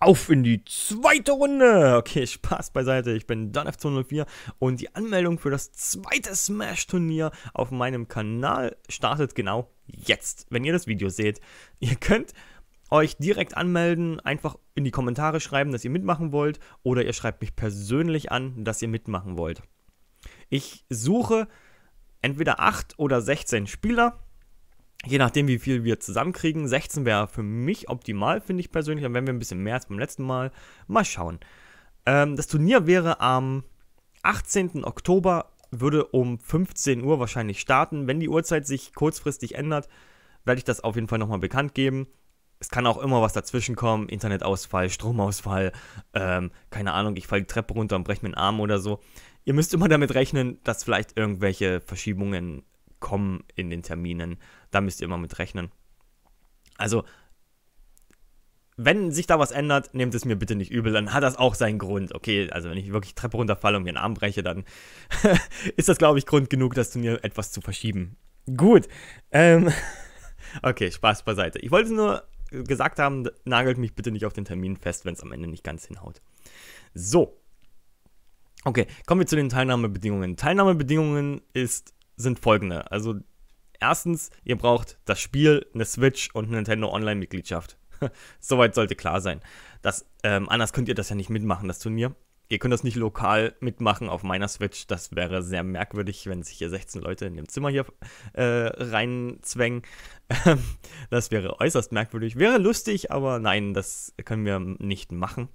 auf in die zweite Runde. Okay, Spaß beiseite. Ich bin donf 204 und die Anmeldung für das zweite Smash-Turnier auf meinem Kanal startet genau jetzt, wenn ihr das Video seht. Ihr könnt euch direkt anmelden, einfach in die Kommentare schreiben, dass ihr mitmachen wollt oder ihr schreibt mich persönlich an, dass ihr mitmachen wollt. Ich suche entweder 8 oder 16 Spieler je nachdem, wie viel wir zusammenkriegen. 16 wäre für mich optimal, finde ich persönlich. Dann wären wir ein bisschen mehr als beim letzten Mal. Mal schauen. Ähm, das Turnier wäre am 18. Oktober, würde um 15 Uhr wahrscheinlich starten. Wenn die Uhrzeit sich kurzfristig ändert, werde ich das auf jeden Fall nochmal bekannt geben. Es kann auch immer was dazwischen kommen: Internetausfall, Stromausfall, ähm, keine Ahnung, ich falle die Treppe runter und breche mir einen Arm oder so. Ihr müsst immer damit rechnen, dass vielleicht irgendwelche Verschiebungen kommen in den Terminen da müsst ihr immer mit rechnen. Also, wenn sich da was ändert, nehmt es mir bitte nicht übel, dann hat das auch seinen Grund. Okay, also wenn ich wirklich Treppe runterfalle und mir einen Arm breche, dann ist das, glaube ich, Grund genug, das Turnier etwas zu verschieben. Gut. Ähm, okay, Spaß beiseite. Ich wollte nur gesagt haben, nagelt mich bitte nicht auf den Termin fest, wenn es am Ende nicht ganz hinhaut. So. Okay, kommen wir zu den Teilnahmebedingungen. Teilnahmebedingungen ist, sind folgende. Also Erstens, ihr braucht das Spiel, eine Switch und eine Nintendo Online-Mitgliedschaft. Soweit sollte klar sein. Das, ähm, anders könnt ihr das ja nicht mitmachen, das Turnier. Ihr könnt das nicht lokal mitmachen auf meiner Switch. Das wäre sehr merkwürdig, wenn sich hier 16 Leute in dem Zimmer hier äh, reinzwängen. Ähm, das wäre äußerst merkwürdig. Wäre lustig, aber nein, das können wir nicht machen.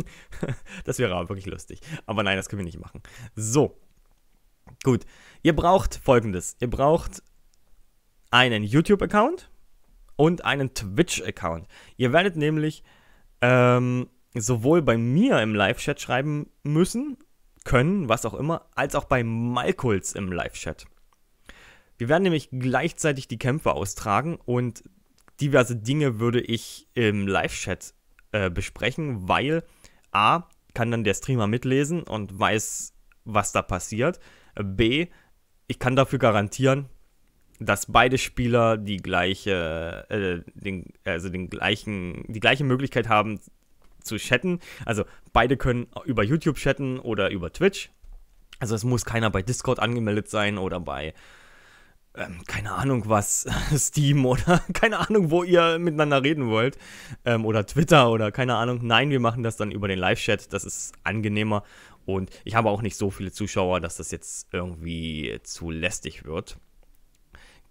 das wäre aber wirklich lustig. Aber nein, das können wir nicht machen. So. Gut. Ihr braucht folgendes. Ihr braucht einen YouTube-Account und einen Twitch-Account. Ihr werdet nämlich ähm, sowohl bei mir im Live-Chat schreiben müssen, können, was auch immer, als auch bei Malkuls im Live-Chat. Wir werden nämlich gleichzeitig die Kämpfe austragen und diverse Dinge würde ich im Live-Chat äh, besprechen, weil A, kann dann der Streamer mitlesen und weiß, was da passiert. Äh, B, ich kann dafür garantieren, dass beide Spieler die gleiche, äh, den, also den gleichen, die gleiche Möglichkeit haben zu chatten. Also beide können über YouTube chatten oder über Twitch. Also es muss keiner bei Discord angemeldet sein oder bei ähm, keine Ahnung was, Steam oder keine Ahnung, wo ihr miteinander reden wollt. Ähm, oder Twitter oder keine Ahnung. Nein, wir machen das dann über den Live-Chat. Das ist angenehmer. Und ich habe auch nicht so viele Zuschauer, dass das jetzt irgendwie zu lästig wird.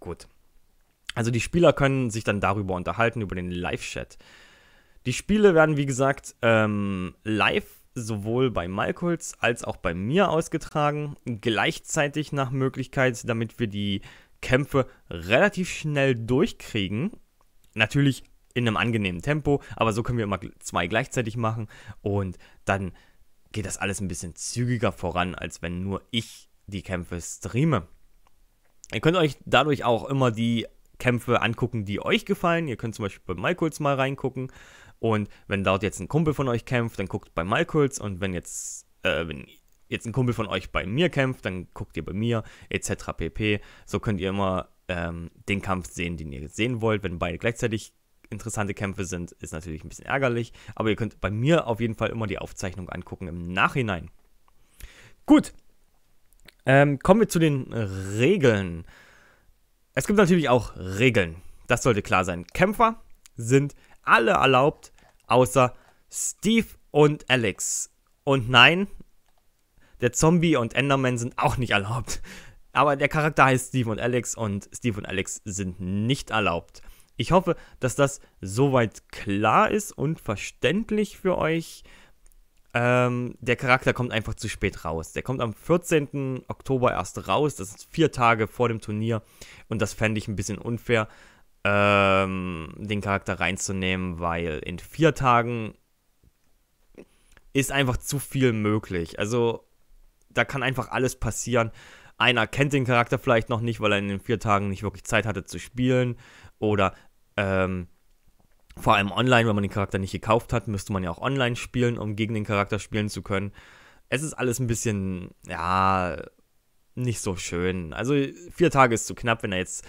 Gut. Also die Spieler können sich dann darüber unterhalten, über den Live-Chat. Die Spiele werden, wie gesagt, ähm, live sowohl bei Malkuls als auch bei mir ausgetragen. Gleichzeitig nach Möglichkeit, damit wir die Kämpfe relativ schnell durchkriegen. Natürlich in einem angenehmen Tempo, aber so können wir immer zwei gleichzeitig machen und dann geht das alles ein bisschen zügiger voran, als wenn nur ich die Kämpfe streame. Ihr könnt euch dadurch auch immer die Kämpfe angucken, die euch gefallen. Ihr könnt zum Beispiel bei Malkulz mal reingucken. Und wenn dort jetzt ein Kumpel von euch kämpft, dann guckt bei Malkulz. Und wenn jetzt, äh, wenn jetzt ein Kumpel von euch bei mir kämpft, dann guckt ihr bei mir, etc. pp. So könnt ihr immer ähm, den Kampf sehen, den ihr sehen wollt. Wenn beide gleichzeitig interessante Kämpfe sind, ist natürlich ein bisschen ärgerlich. Aber ihr könnt bei mir auf jeden Fall immer die Aufzeichnung angucken im Nachhinein. Gut, ähm, kommen wir zu den Regeln. Es gibt natürlich auch Regeln. Das sollte klar sein. Kämpfer sind alle erlaubt, außer Steve und Alex. Und nein, der Zombie und Enderman sind auch nicht erlaubt. Aber der Charakter heißt Steve und Alex und Steve und Alex sind nicht erlaubt. Ich hoffe, dass das soweit klar ist und verständlich für euch. Ähm, der Charakter kommt einfach zu spät raus. Der kommt am 14. Oktober erst raus. Das ist vier Tage vor dem Turnier. Und das fände ich ein bisschen unfair, ähm, den Charakter reinzunehmen, weil in vier Tagen ist einfach zu viel möglich. Also da kann einfach alles passieren. Einer kennt den Charakter vielleicht noch nicht, weil er in den vier Tagen nicht wirklich Zeit hatte zu spielen. Oder ähm, vor allem online, wenn man den Charakter nicht gekauft hat, müsste man ja auch online spielen, um gegen den Charakter spielen zu können. Es ist alles ein bisschen, ja, nicht so schön. Also vier Tage ist zu knapp, wenn er jetzt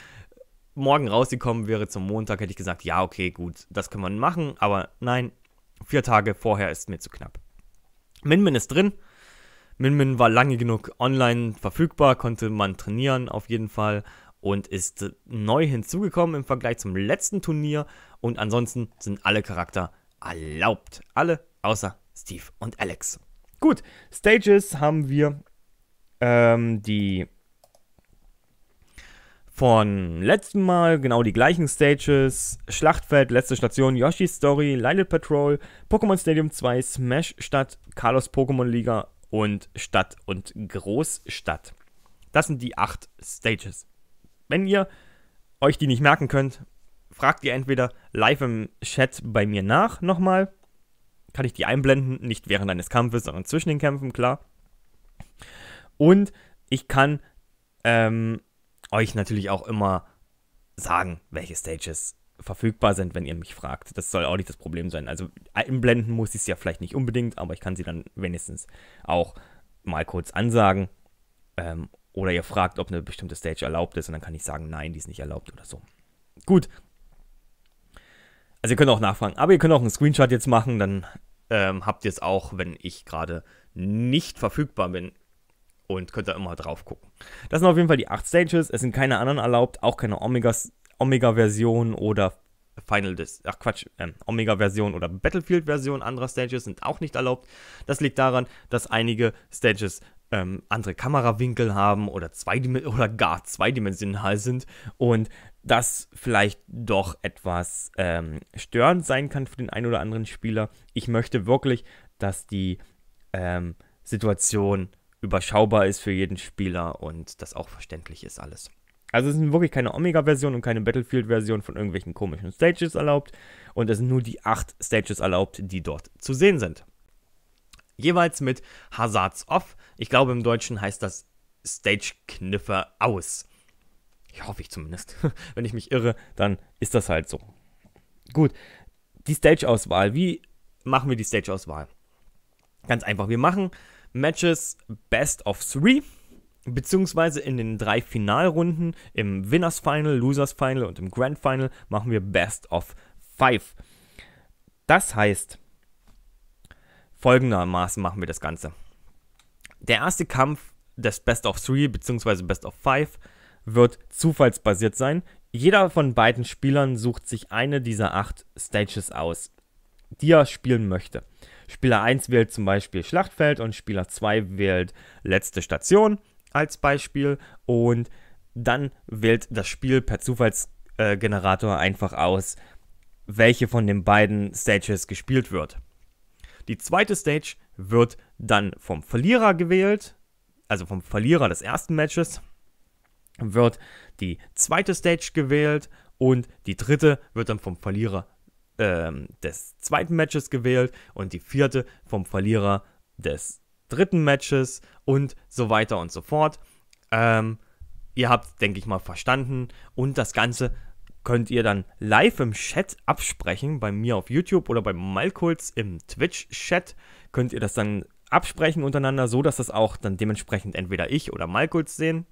morgen rausgekommen wäre zum Montag, hätte ich gesagt, ja, okay, gut, das kann man machen, aber nein, vier Tage vorher ist mir zu knapp. Min Min ist drin. Min Min war lange genug online verfügbar, konnte man trainieren auf jeden Fall und ist neu hinzugekommen im Vergleich zum letzten Turnier. Und ansonsten sind alle Charakter erlaubt. Alle außer Steve und Alex. Gut, Stages haben wir ähm, die von letzten Mal genau die gleichen Stages. Schlachtfeld, letzte Station, Yoshi's Story, Lilith Patrol, Pokémon Stadium 2, Smash Stadt, Carlos Pokémon Liga und Stadt und Großstadt. Das sind die acht Stages. Wenn ihr euch die nicht merken könnt, fragt ihr entweder live im Chat bei mir nach nochmal. Kann ich die einblenden, nicht während eines Kampfes, sondern zwischen den Kämpfen, klar. Und ich kann ähm, euch natürlich auch immer sagen, welche Stages verfügbar sind, wenn ihr mich fragt. Das soll auch nicht das Problem sein. Also einblenden muss ich es ja vielleicht nicht unbedingt, aber ich kann sie dann wenigstens auch mal kurz ansagen. Ähm, oder ihr fragt, ob eine bestimmte Stage erlaubt ist und dann kann ich sagen, nein, die ist nicht erlaubt oder so. Gut. Also ihr könnt auch nachfragen, aber ihr könnt auch einen Screenshot jetzt machen, dann ähm, habt ihr es auch, wenn ich gerade nicht verfügbar bin und könnt da immer drauf gucken. Das sind auf jeden Fall die 8 Stages, es sind keine anderen erlaubt, auch keine Omega-Version oder Final Dis ach Quatsch, ähm, Omega-Version oder Battlefield-Version anderer Stages sind auch nicht erlaubt. Das liegt daran, dass einige Stages ähm, andere Kamerawinkel haben oder, oder gar zweidimensional sind und das vielleicht doch etwas ähm, störend sein kann für den einen oder anderen Spieler. Ich möchte wirklich, dass die ähm, Situation überschaubar ist für jeden Spieler und das auch verständlich ist alles. Also es sind wirklich keine Omega-Version und keine Battlefield-Version von irgendwelchen komischen Stages erlaubt und es sind nur die acht Stages erlaubt, die dort zu sehen sind. Jeweils mit Hazards off. Ich glaube, im Deutschen heißt das Stage-Kniffe aus. Ich hoffe ich zumindest. Wenn ich mich irre, dann ist das halt so. Gut, die Stage-Auswahl. Wie machen wir die Stage-Auswahl? Ganz einfach. Wir machen Matches Best of Three, beziehungsweise in den drei Finalrunden, im Winners Final, Losers Final und im Grand Final, machen wir Best of Five. Das heißt, Folgendermaßen machen wir das Ganze. Der erste Kampf des Best of Three bzw. Best of Five wird zufallsbasiert sein. Jeder von beiden Spielern sucht sich eine dieser acht Stages aus, die er spielen möchte. Spieler 1 wählt zum Beispiel Schlachtfeld und Spieler 2 wählt letzte Station als Beispiel und dann wählt das Spiel per Zufallsgenerator einfach aus, welche von den beiden Stages gespielt wird. Die zweite Stage wird dann vom Verlierer gewählt, also vom Verlierer des ersten Matches wird die zweite Stage gewählt und die dritte wird dann vom Verlierer äh, des zweiten Matches gewählt und die vierte vom Verlierer des dritten Matches und so weiter und so fort. Ähm, ihr habt, denke ich mal, verstanden und das Ganze könnt ihr dann live im Chat absprechen. Bei mir auf YouTube oder bei Malkulz im Twitch-Chat könnt ihr das dann absprechen untereinander, so dass das auch dann dementsprechend entweder ich oder Malkulz sehen,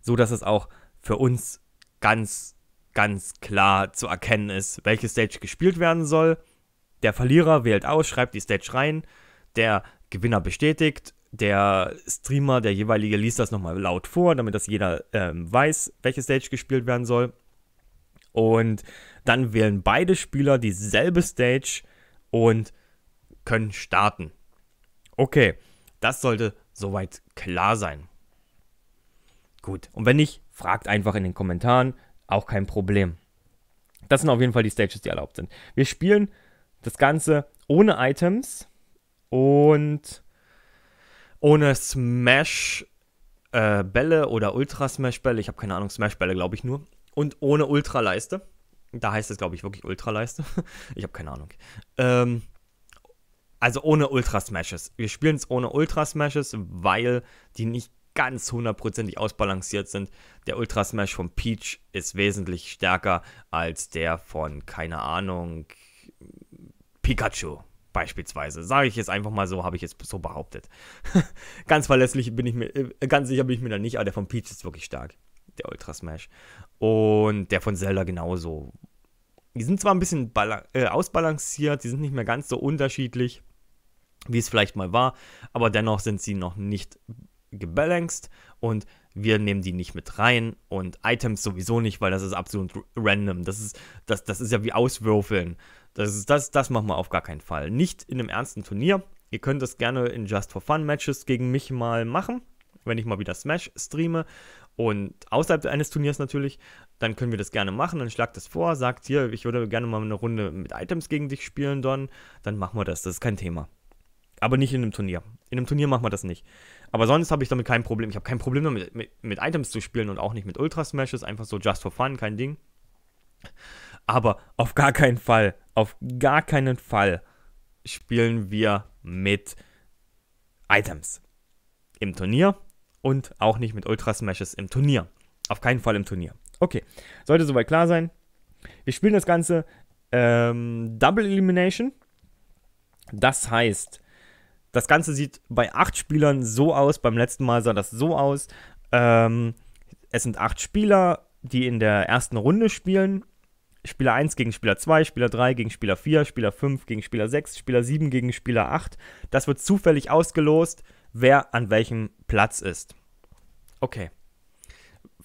so dass es auch für uns ganz, ganz klar zu erkennen ist, welche Stage gespielt werden soll. Der Verlierer wählt aus, schreibt die Stage rein, der Gewinner bestätigt, der Streamer, der jeweilige liest das nochmal laut vor, damit das jeder ähm, weiß, welche Stage gespielt werden soll. Und dann wählen beide Spieler dieselbe Stage und können starten. Okay, das sollte soweit klar sein. Gut, und wenn nicht, fragt einfach in den Kommentaren, auch kein Problem. Das sind auf jeden Fall die Stages, die erlaubt sind. Wir spielen das Ganze ohne Items und ohne Smash-Bälle äh, oder Ultra-Smash-Bälle. Ich habe keine Ahnung, Smash-Bälle glaube ich nur und ohne Ultraleiste. Da heißt es, glaube ich, wirklich Ultraleiste. ich habe keine Ahnung. Ähm, also ohne Ultra-Smashes. Wir spielen es ohne Ultra-Smashes, weil die nicht ganz hundertprozentig ausbalanciert sind. Der Ultra-Smash von Peach ist wesentlich stärker als der von, keine Ahnung, Pikachu beispielsweise. Sage ich jetzt einfach mal so, habe ich jetzt so behauptet. ganz verlässlich bin ich mir, äh, ganz sicher bin ich mir da nicht, aber der von Peach ist wirklich stark. Der Ultra Smash. Und der von Zelda genauso. Die sind zwar ein bisschen äh, ausbalanciert, die sind nicht mehr ganz so unterschiedlich, wie es vielleicht mal war, aber dennoch sind sie noch nicht gebalanced und wir nehmen die nicht mit rein und Items sowieso nicht, weil das ist absolut random. Das ist, das, das ist ja wie Auswürfeln. Das, ist, das, das machen wir auf gar keinen Fall. Nicht in einem ernsten Turnier. Ihr könnt das gerne in Just for Fun Matches gegen mich mal machen, wenn ich mal wieder Smash streame und außerhalb eines Turniers natürlich, dann können wir das gerne machen. Dann schlagt das vor, sagt hier, ich würde gerne mal eine Runde mit Items gegen dich spielen, Don. Dann machen wir das, das ist kein Thema. Aber nicht in einem Turnier. In einem Turnier machen wir das nicht. Aber sonst habe ich damit kein Problem. Ich habe kein Problem damit, mit, mit, Items zu spielen und auch nicht mit Ultra Smashes. Einfach so just for fun, kein Ding. Aber auf gar keinen Fall, auf gar keinen Fall spielen wir mit Items. Im Turnier und auch nicht mit Ultra Smashes im Turnier. Auf keinen Fall im Turnier. Okay, sollte soweit klar sein. Wir spielen das Ganze ähm, Double Elimination. Das heißt, das Ganze sieht bei acht Spielern so aus. Beim letzten Mal sah das so aus. Ähm, es sind acht Spieler, die in der ersten Runde spielen. Spieler 1 gegen Spieler 2, Spieler 3 gegen Spieler 4, Spieler 5 gegen Spieler 6, Spieler 7 gegen Spieler 8. Das wird zufällig ausgelost wer an welchem Platz ist. Okay.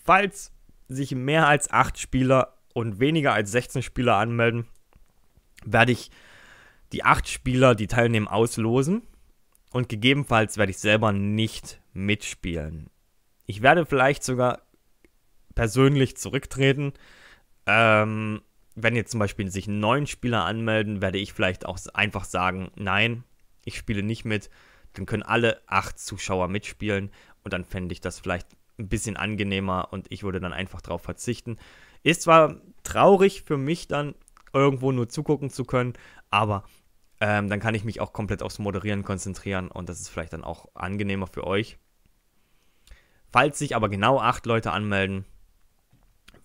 Falls sich mehr als 8 Spieler und weniger als 16 Spieler anmelden, werde ich die 8 Spieler, die teilnehmen, auslosen und gegebenenfalls werde ich selber nicht mitspielen. Ich werde vielleicht sogar persönlich zurücktreten. Ähm, wenn jetzt zum Beispiel sich neun Spieler anmelden, werde ich vielleicht auch einfach sagen, nein, ich spiele nicht mit dann können alle acht Zuschauer mitspielen und dann fände ich das vielleicht ein bisschen angenehmer und ich würde dann einfach darauf verzichten. Ist zwar traurig für mich dann irgendwo nur zugucken zu können, aber ähm, dann kann ich mich auch komplett aufs Moderieren konzentrieren und das ist vielleicht dann auch angenehmer für euch. Falls sich aber genau acht Leute anmelden,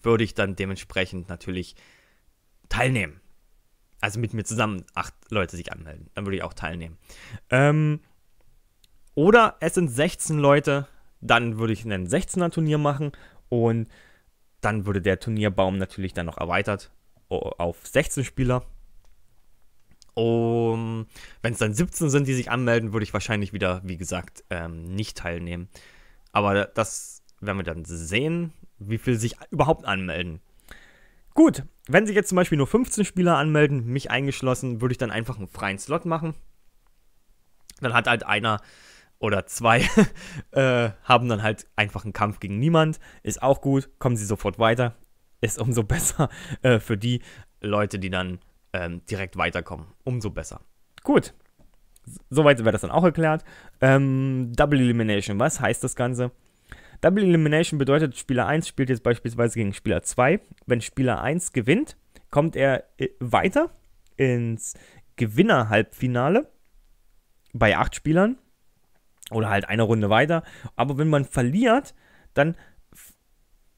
würde ich dann dementsprechend natürlich teilnehmen. Also mit mir zusammen acht Leute sich anmelden. Dann würde ich auch teilnehmen. Ähm, oder es sind 16 Leute, dann würde ich ein 16er Turnier machen und dann würde der Turnierbaum natürlich dann noch erweitert auf 16 Spieler. Um, Wenn es dann 17 sind, die sich anmelden, würde ich wahrscheinlich wieder, wie gesagt, ähm, nicht teilnehmen. Aber das werden wir dann sehen, wie viele sich überhaupt anmelden. Gut, wenn sich jetzt zum Beispiel nur 15 Spieler anmelden, mich eingeschlossen, würde ich dann einfach einen freien Slot machen. Dann hat halt einer oder zwei äh, haben dann halt einfach einen Kampf gegen niemand. Ist auch gut, kommen sie sofort weiter. Ist umso besser äh, für die Leute, die dann ähm, direkt weiterkommen. Umso besser. Gut. Soweit wäre das dann auch erklärt. Ähm, Double Elimination, was heißt das Ganze? Double Elimination bedeutet, Spieler 1 spielt jetzt beispielsweise gegen Spieler 2. Wenn Spieler 1 gewinnt, kommt er äh, weiter ins Gewinner-Halbfinale bei 8 Spielern oder halt eine Runde weiter. Aber wenn man verliert, dann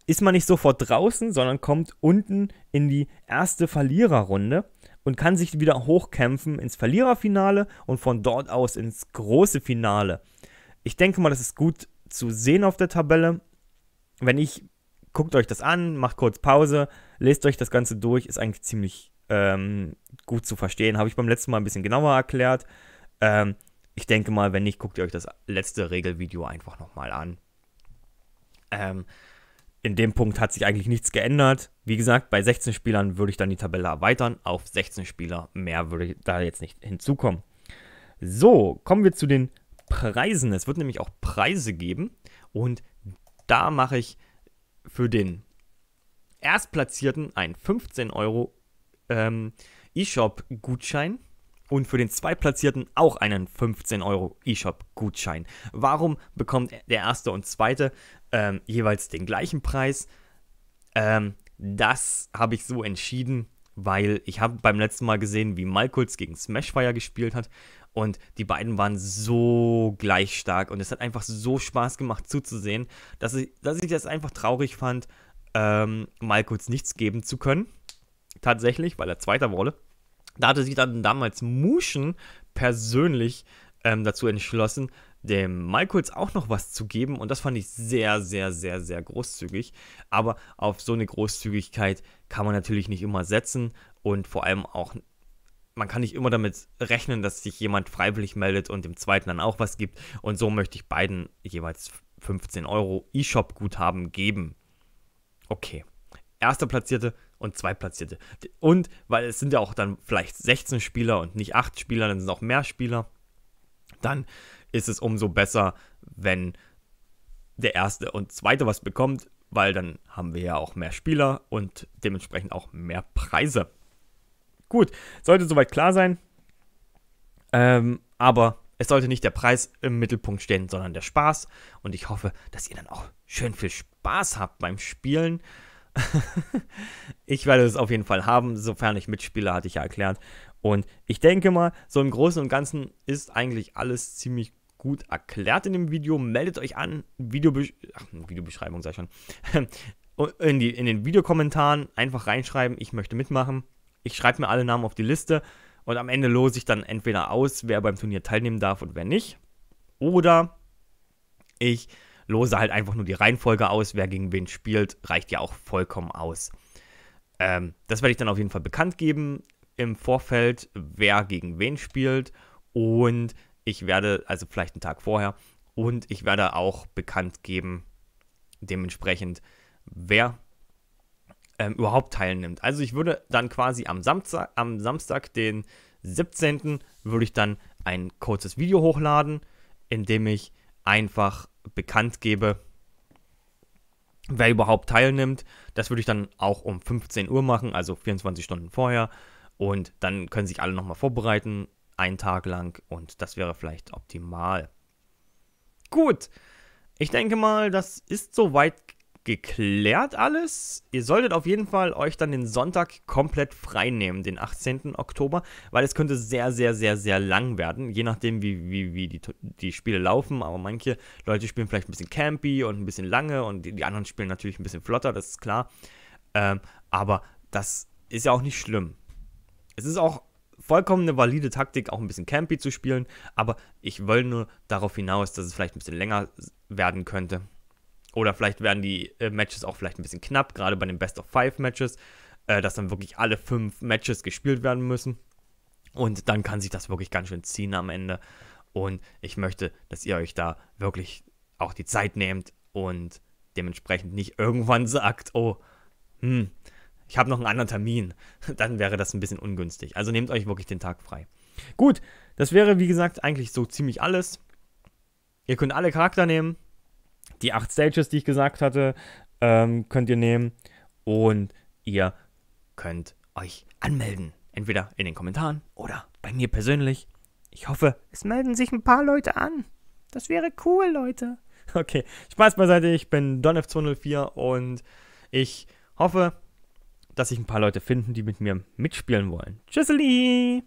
ist man nicht sofort draußen, sondern kommt unten in die erste Verliererrunde und kann sich wieder hochkämpfen ins Verliererfinale und von dort aus ins große Finale. Ich denke mal, das ist gut zu sehen auf der Tabelle. Wenn ich, guckt euch das an, macht kurz Pause, lest euch das Ganze durch, ist eigentlich ziemlich ähm, gut zu verstehen. Habe ich beim letzten Mal ein bisschen genauer erklärt. Ähm, ich denke mal, wenn nicht, guckt ihr euch das letzte Regelvideo einfach nochmal an. Ähm, in dem Punkt hat sich eigentlich nichts geändert. Wie gesagt, bei 16 Spielern würde ich dann die Tabelle erweitern. Auf 16 Spieler mehr würde da jetzt nicht hinzukommen. So, kommen wir zu den Preisen. Es wird nämlich auch Preise geben. Und da mache ich für den Erstplatzierten einen 15 Euro ähm, E-Shop-Gutschein und für den Zweitplatzierten auch einen 15 Euro eShop-Gutschein. Warum bekommt der Erste und Zweite ähm, jeweils den gleichen Preis? Ähm, das habe ich so entschieden, weil ich habe beim letzten Mal gesehen, wie Malkuls gegen Smashfire gespielt hat und die beiden waren so gleich stark und es hat einfach so Spaß gemacht zuzusehen, dass ich, dass ich das einfach traurig fand, ähm, Malkulz nichts geben zu können. Tatsächlich, weil er Zweiter wurde da hatte sich dann damals Muschen persönlich ähm, dazu entschlossen, dem Michaels auch noch was zu geben. Und das fand ich sehr, sehr, sehr, sehr großzügig. Aber auf so eine Großzügigkeit kann man natürlich nicht immer setzen. Und vor allem auch, man kann nicht immer damit rechnen, dass sich jemand freiwillig meldet und dem zweiten dann auch was gibt. Und so möchte ich beiden jeweils 15 Euro E-Shop-Guthaben geben. Okay. Erster Platzierte und zwei Platzierte. Und weil es sind ja auch dann vielleicht 16 Spieler und nicht 8 Spieler, dann sind es auch mehr Spieler. Dann ist es umso besser, wenn der erste und zweite was bekommt, weil dann haben wir ja auch mehr Spieler und dementsprechend auch mehr Preise. Gut, sollte soweit klar sein. Ähm, aber es sollte nicht der Preis im Mittelpunkt stehen, sondern der Spaß. Und ich hoffe, dass ihr dann auch schön viel Spaß habt beim Spielen. ich werde es auf jeden Fall haben, sofern ich mitspiele, hatte ich ja erklärt. Und ich denke mal, so im Großen und Ganzen ist eigentlich alles ziemlich gut erklärt in dem Video. Meldet euch an, Videobesch Ach, Videobeschreibung sei schon. in, die, in den Videokommentaren einfach reinschreiben, ich möchte mitmachen. Ich schreibe mir alle Namen auf die Liste und am Ende lose ich dann entweder aus, wer beim Turnier teilnehmen darf und wer nicht. Oder ich lose halt einfach nur die Reihenfolge aus, wer gegen wen spielt, reicht ja auch vollkommen aus. Ähm, das werde ich dann auf jeden Fall bekannt geben im Vorfeld, wer gegen wen spielt. Und ich werde, also vielleicht einen Tag vorher, und ich werde auch bekannt geben, dementsprechend, wer ähm, überhaupt teilnimmt. Also ich würde dann quasi am Samstag, am Samstag den 17. würde ich dann ein kurzes Video hochladen, in dem ich einfach bekannt gebe, wer überhaupt teilnimmt. Das würde ich dann auch um 15 Uhr machen, also 24 Stunden vorher. Und dann können sich alle nochmal vorbereiten, einen Tag lang. Und das wäre vielleicht optimal. Gut, ich denke mal, das ist soweit geklärt alles. Ihr solltet auf jeden Fall euch dann den Sonntag komplett frei nehmen, den 18. Oktober, weil es könnte sehr, sehr, sehr, sehr lang werden, je nachdem, wie, wie, wie die, die Spiele laufen. Aber manche Leute spielen vielleicht ein bisschen campy und ein bisschen lange und die, die anderen spielen natürlich ein bisschen flotter, das ist klar. Ähm, aber das ist ja auch nicht schlimm. Es ist auch vollkommen eine valide Taktik, auch ein bisschen campy zu spielen, aber ich wollte nur darauf hinaus, dass es vielleicht ein bisschen länger werden könnte. Oder vielleicht werden die äh, Matches auch vielleicht ein bisschen knapp, gerade bei den Best of Five Matches, äh, dass dann wirklich alle fünf Matches gespielt werden müssen. Und dann kann sich das wirklich ganz schön ziehen am Ende. Und ich möchte, dass ihr euch da wirklich auch die Zeit nehmt und dementsprechend nicht irgendwann sagt, oh, hm, ich habe noch einen anderen Termin. Dann wäre das ein bisschen ungünstig. Also nehmt euch wirklich den Tag frei. Gut, das wäre wie gesagt eigentlich so ziemlich alles. Ihr könnt alle Charakter nehmen, die acht Stages, die ich gesagt hatte, ähm, könnt ihr nehmen. Und ihr könnt euch anmelden. Entweder in den Kommentaren oder bei mir persönlich. Ich hoffe, es melden sich ein paar Leute an. Das wäre cool, Leute. Okay, Spaß beiseite. Ich bin DonF204 und ich hoffe, dass sich ein paar Leute finden, die mit mir mitspielen wollen. Tschüsseli!